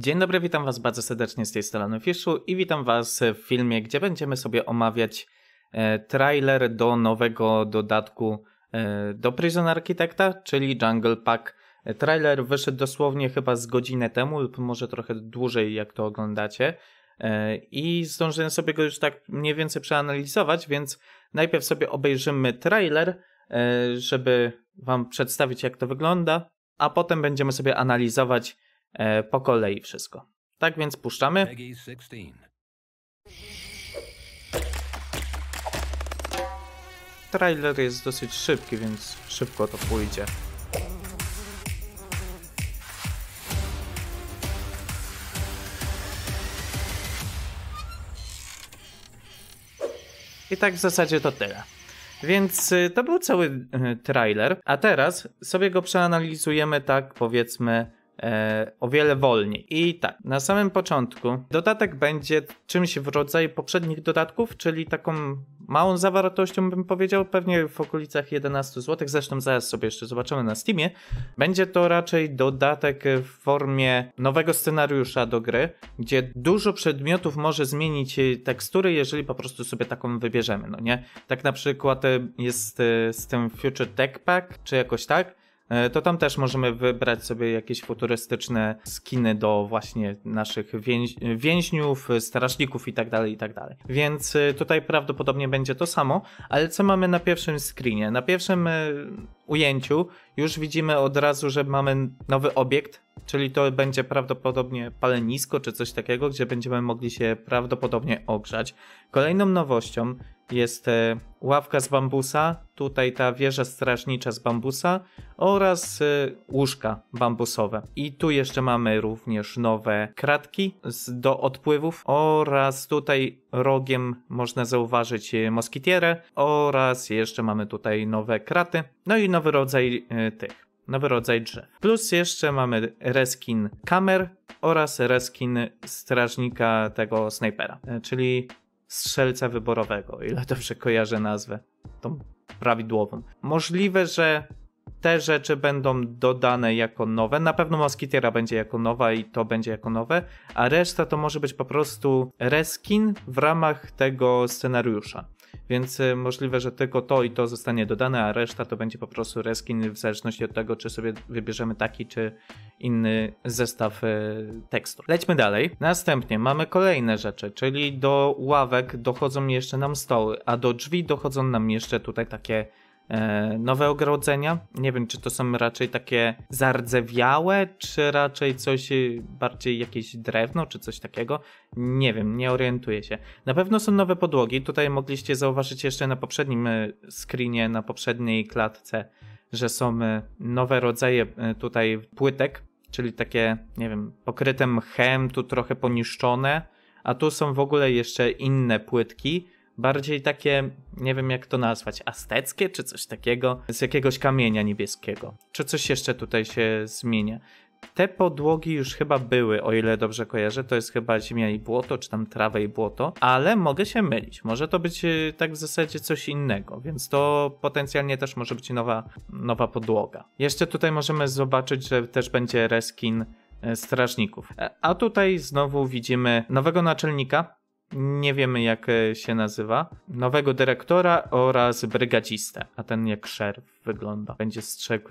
Dzień dobry, witam Was bardzo serdecznie z tej strony Fiszu i witam Was w filmie, gdzie będziemy sobie omawiać e, trailer do nowego dodatku e, do Prison Architecta, czyli Jungle Pack. E, trailer wyszedł dosłownie chyba z godzinę temu, lub może trochę dłużej, jak to oglądacie. I zdążyłem sobie go już tak mniej więcej przeanalizować, więc najpierw sobie obejrzymy trailer, żeby Wam przedstawić, jak to wygląda, a potem będziemy sobie analizować E, po kolei wszystko. Tak więc puszczamy. Trailer jest dosyć szybki, więc szybko to pójdzie. I tak w zasadzie to tyle. Więc y, to był cały y, trailer, a teraz sobie go przeanalizujemy tak powiedzmy e, o wiele wolniej. I tak, na samym początku dodatek będzie czymś w rodzaju poprzednich dodatków, czyli taką małą zawartością bym powiedział, pewnie w okolicach 11 zł, zresztą zaraz sobie jeszcze zobaczymy na Steamie. Będzie to raczej dodatek w formie nowego scenariusza do gry, gdzie dużo przedmiotów może zmienić tekstury, jeżeli po prostu sobie taką wybierzemy, no nie? Tak na przykład e, jest e, z tym Future Tech Pack, czy jakoś tak, E, to tam też możemy wybrać sobie jakieś futurystyczne skiny do właśnie naszych więź więźniów, strażników itd., tak itd. Tak Więc e, tutaj prawdopodobnie będzie to samo, ale co mamy na pierwszym screenie? Na pierwszym e, ujęciu już widzimy od razu, że mamy nowy obiekt, czyli to będzie prawdopodobnie palenisko czy coś takiego, gdzie będziemy mogli się prawdopodobnie ogrzać. Kolejną nowością jest e, ławka z bambusa, tutaj ta wieża strażnicza z bambusa oraz e, łóżka bambusowe. I tu jeszcze mamy również nowe kratki do odpływów oraz tutaj rogiem można zauważyć e, moskitierę oraz jeszcze mamy tutaj nowe kraty, no i nowy rodzaj tych nowy rodzaj drzew. Plus jeszcze mamy reskin kamer oraz reskin strażnika tego snajpera, e, czyli strzelca wyborowego, ile dobrze kojarzę nazwę, tą prawidłową. Możliwe, że te rzeczy będą dodane jako nowe. Na pewno Moskitiera będzie jako nowa i to będzie jako nowe, a reszta to może być po prostu reskin w ramach tego scenariusza więc y, możliwe, że tylko to i to zostanie dodane, a reszta to będzie po prostu reskin w zależności od tego, czy sobie wybierzemy taki czy inny zestaw y, tekstu. Lećmy dalej. Następnie mamy kolejne rzeczy, czyli do ławek dochodzą jeszcze nam stoły, a do drzwi dochodzą nam jeszcze tutaj takie E, nowe ogrodzenia. Nie wiem, czy to są raczej takie zardzewiałe, czy raczej coś y, bardziej jakieś drewno, czy coś takiego. Nie wiem, nie orientuję się. Na pewno są nowe podłogi. Tutaj mogliście zauważyć jeszcze na poprzednim y, screenie, na poprzedniej klatce, że są y, nowe rodzaje tutaj płytek, czyli takie, nie wiem, pokryte mchem, tu trochę poniszczone, a tu są w ogóle jeszcze inne płytki bardziej takie, nie wiem jak to nazwać, azteckie czy coś takiego, z jakiegoś kamienia niebieskiego. Czy coś jeszcze tutaj się zmienia? Te podłogi już chyba były, o ile dobrze kojarzę, to jest chyba ziemia i błoto, czy tam trawa i błoto, ale mogę się mylić. Może to być y, tak w zasadzie coś innego, więc to potencjalnie też może być nowa, nowa podłoga. Jeszcze tutaj możemy zobaczyć, że też będzie reskin e, strażników. E, a tutaj znowu widzimy nowego naczelnika, nie wiemy jak e, się nazywa, nowego dyrektora oraz brygadzistę, a ten jak szerf wygląda. Będzie strzegł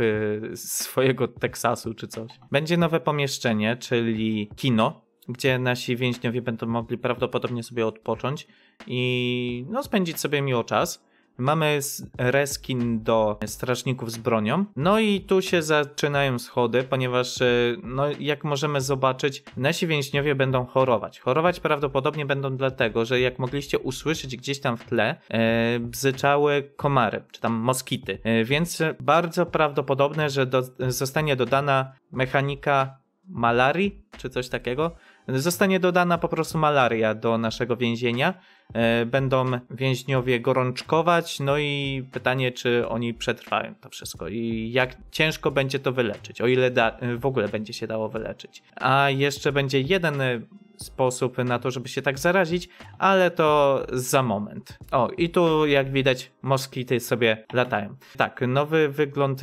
e, swojego Teksasu czy coś. Będzie nowe pomieszczenie, czyli kino, gdzie nasi więźniowie będą mogli prawdopodobnie sobie odpocząć i no, spędzić sobie miło czas. Mamy reskin do strażników z bronią. No i tu się zaczynają schody, ponieważ e, no, jak możemy zobaczyć, nasi więźniowie będą chorować. Chorować prawdopodobnie będą dlatego, że jak mogliście usłyszeć gdzieś tam w tle, e, bzyczały komary, czy tam moskity. E, więc bardzo prawdopodobne, że do, zostanie dodana mechanika malarii, czy coś takiego. Zostanie dodana po prostu malaria do naszego więzienia E, będą więźniowie gorączkować, no i pytanie, czy oni przetrwają to wszystko i jak ciężko będzie to wyleczyć, o ile da, e, w ogóle będzie się dało wyleczyć. A jeszcze będzie jeden e, sposób na to, żeby się tak zarazić, ale to za moment. O, i tu jak widać moskity sobie latają. Tak, nowy wygląd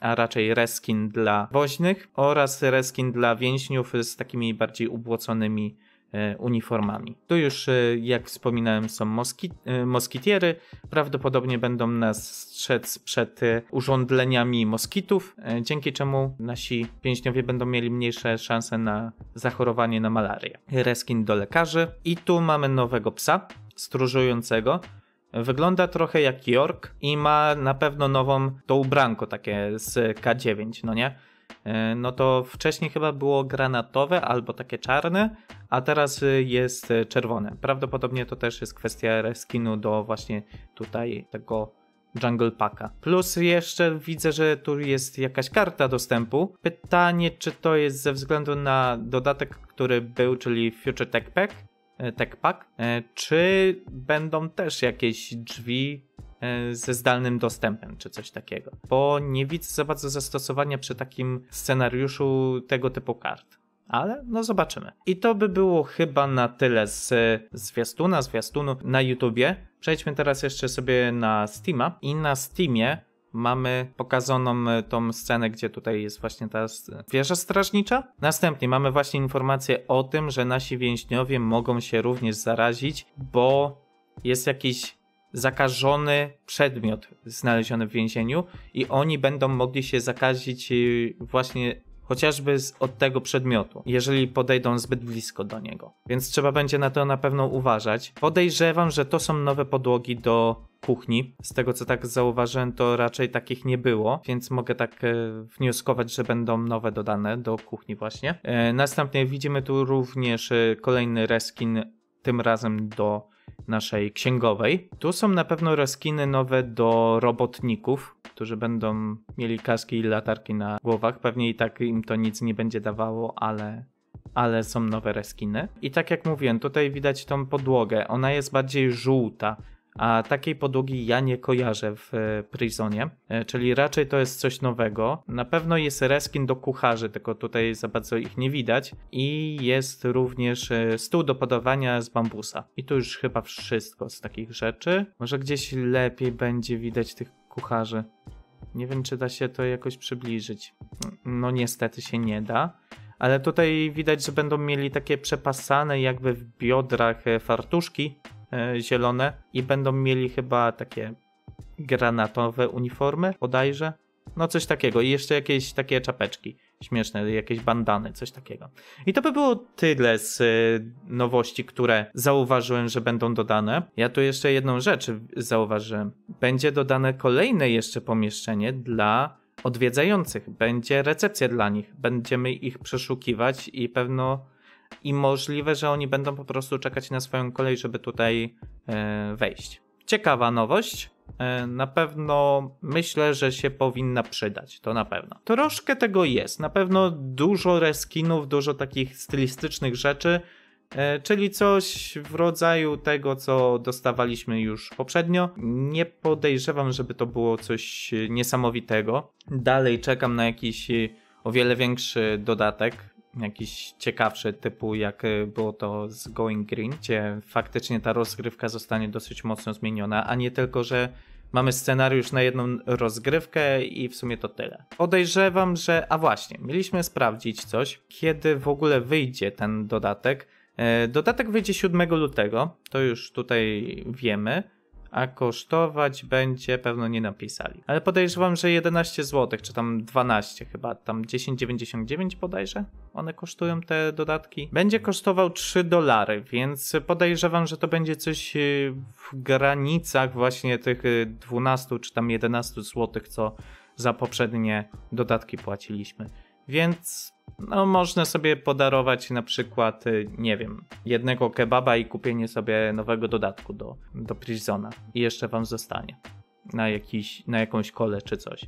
a raczej reskin dla woźnych oraz reskin dla więźniów z takimi bardziej ubłoconymi E, uniformami. Tu już, e, jak wspominałem, są moskit, e, moskitiery. Prawdopodobnie będą nas strzec przed urządleniami moskitów, dzięki czemu nasi więźniowie będą mieli mniejsze szanse na zachorowanie na malarię. Reskin do lekarzy. I tu mamy nowego psa stróżującego. Wygląda trochę jak York i ma na pewno nową to ubranko takie z K9, no nie? E, no to wcześniej chyba było granatowe albo takie czarne, a teraz y, jest y, czerwone. Prawdopodobnie to też jest kwestia reskinu do właśnie tutaj tego Jungle Packa. Plus jeszcze widzę, że tu jest jakaś karta dostępu. Pytanie, czy to jest ze względu na dodatek, który był, czyli Future Tech Pack, e, Tech Pack, e, czy będą też jakieś drzwi E, ze zdalnym dostępem czy coś takiego, bo nie widzę za bardzo zastosowania przy takim scenariuszu tego typu kart ale no zobaczymy. I to by było chyba na tyle z zwiastuna, zwiastunu na YouTubie. Przejdźmy teraz jeszcze sobie na Steama i na Steamie mamy pokazaną e, tą scenę, gdzie tutaj jest właśnie ta wieża strażnicza. Następnie mamy właśnie informację o tym, że nasi więźniowie mogą się również zarazić, bo jest jakiś zakażony przedmiot znaleziony w więzieniu i oni będą mogli się zakazić y, właśnie chociażby od tego przedmiotu, jeżeli podejdą zbyt blisko do niego. Więc trzeba będzie na to na pewno uważać. Podejrzewam, że to są nowe podłogi do kuchni. Z tego co tak zauważyłem, to raczej takich nie było, więc mogę tak e, wnioskować, że będą nowe dodane do kuchni właśnie. E, następnie widzimy tu również e, kolejny reskin, tym razem do naszej księgowej. Tu są na pewno rozkiny nowe do robotników, którzy będą mieli kaski i latarki na głowach. Pewnie i tak im to nic nie będzie dawało, ale, ale są nowe reskiny. I tak jak mówiłem, tutaj widać tą podłogę. Ona jest bardziej żółta a takiej podłogi ja nie kojarzę w e, Prisonie, e, czyli raczej to jest coś nowego. Na pewno jest reskin do kucharzy, tylko tutaj za bardzo ich nie widać i jest również e, stół do podawania z bambusa. I to już chyba wszystko z takich rzeczy. Może gdzieś lepiej będzie widać tych kucharzy. Nie wiem, czy da się to jakoś przybliżyć. No niestety się nie da ale tutaj widać, że będą mieli takie przepasane jakby w biodrach fartuszki, E, zielone i będą mieli chyba takie granatowe uniformy, bodajże. No coś takiego i jeszcze jakieś takie czapeczki śmieszne, jakieś bandany, coś takiego. I to by było tyle z e, nowości, które zauważyłem, że będą dodane. Ja tu jeszcze jedną rzecz zauważyłem. Będzie dodane kolejne jeszcze pomieszczenie dla odwiedzających. Będzie recepcja dla nich. Będziemy ich przeszukiwać i pewno i możliwe, że oni będą po prostu czekać na swoją kolej, żeby tutaj e, wejść. Ciekawa nowość. E, na pewno myślę, że się powinna przydać, to na pewno. Troszkę tego jest, na pewno dużo reskinów, dużo takich stylistycznych rzeczy, e, czyli coś w rodzaju tego, co dostawaliśmy już poprzednio. Nie podejrzewam, żeby to było coś niesamowitego. Dalej czekam na jakiś o wiele większy dodatek jakieś ciekawsze, typu jak e, było to z Going Green, gdzie faktycznie ta rozgrywka zostanie dosyć mocno zmieniona, a nie tylko, że mamy scenariusz na jedną rozgrywkę i w sumie to tyle. Podejrzewam, że. A właśnie, mieliśmy sprawdzić coś, kiedy w ogóle wyjdzie ten dodatek. E, dodatek wyjdzie 7 lutego, to już tutaj wiemy a kosztować będzie, pewno nie napisali. Ale podejrzewam, że 11 zł, czy tam 12 chyba, tam 10,99 bodajże one kosztują te dodatki. Będzie kosztował 3 dolary, więc podejrzewam, że to będzie coś y, w granicach właśnie tych 12 y, czy tam 11 zł, co za poprzednie dodatki płaciliśmy. Więc no, można sobie podarować na przykład, y, nie wiem, jednego kebaba i kupienie sobie nowego dodatku do, do Prisona i jeszcze wam zostanie na, jakiś, na jakąś kole czy coś.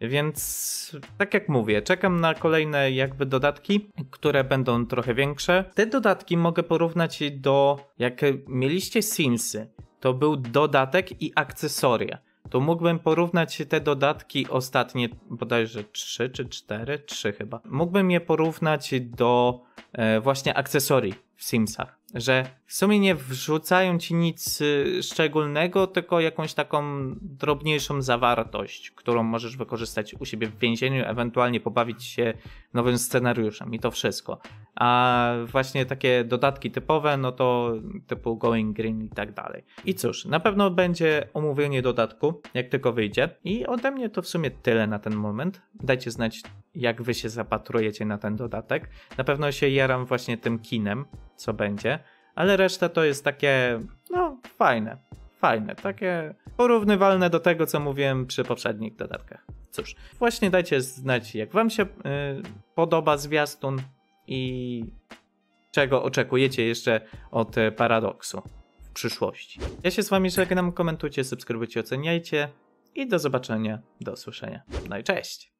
Więc tak jak mówię, czekam na kolejne jakby dodatki, które będą trochę większe. Te dodatki mogę porównać do jak mieliście Simsy. To był dodatek i akcesoria to mógłbym porównać te dodatki ostatnie, bodajże 3 czy 4, 3 chyba. Mógłbym je porównać do e, właśnie akcesorii w Simsach że w sumie nie wrzucają ci nic y, szczególnego, tylko jakąś taką drobniejszą zawartość, którą możesz wykorzystać u siebie w więzieniu, ewentualnie pobawić się nowym scenariuszem i to wszystko. A właśnie takie dodatki typowe, no to typu Going Green i tak dalej. I cóż, na pewno będzie omówienie dodatku, jak tylko wyjdzie. I ode mnie to w sumie tyle na ten moment. Dajcie znać, jak wy się zapatrujecie na ten dodatek. Na pewno się jaram właśnie tym kinem, co będzie, ale reszta to jest takie, no, fajne. Fajne, takie porównywalne do tego, co mówiłem przy poprzednich dodatkach. Cóż, właśnie dajcie znać, jak Wam się y, podoba zwiastun i czego oczekujecie jeszcze od e, paradoksu w przyszłości. Ja się z Wami żegnam, komentujcie, subskrybujcie, oceniajcie i do zobaczenia, do usłyszenia. No i cześć!